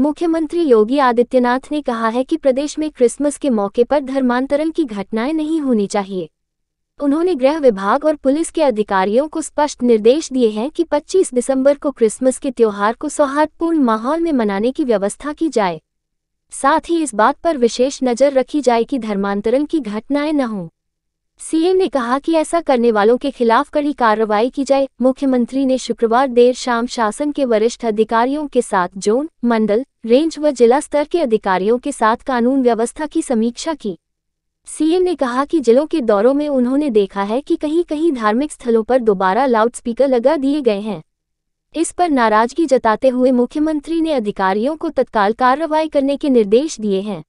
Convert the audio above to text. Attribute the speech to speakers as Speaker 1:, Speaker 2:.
Speaker 1: मुख्यमंत्री योगी आदित्यनाथ ने कहा है कि प्रदेश में क्रिसमस के मौके पर धर्मांतरण की घटनाएं नहीं होनी चाहिए उन्होंने गृह विभाग और पुलिस के अधिकारियों को स्पष्ट निर्देश दिए हैं कि 25 दिसंबर को क्रिसमस के त्यौहार को सौहार्दपूर्ण माहौल में मनाने की व्यवस्था की जाए साथ ही इस बात पर विशेष नज़र रखी जाए कि धर्मांतरण की घटनाएं न हों सीएम ने कहा कि ऐसा करने वालों के खिलाफ कड़ी कार्रवाई की जाए मुख्यमंत्री ने शुक्रवार देर शाम शासन के वरिष्ठ अधिकारियों के साथ जोन मंडल रेंज व जिला स्तर के अधिकारियों के साथ कानून व्यवस्था की समीक्षा की सीएम ने कहा कि जिलों के दौरों में उन्होंने देखा है कि कहीं कहीं धार्मिक स्थलों पर दोबारा लाउडस्पीकर लगा दिए गए हैं इस पर नाराजगी जताते हुए मुख्यमंत्री ने अधिकारियों को तत्काल कार्रवाई करने के निर्देश दिए हैं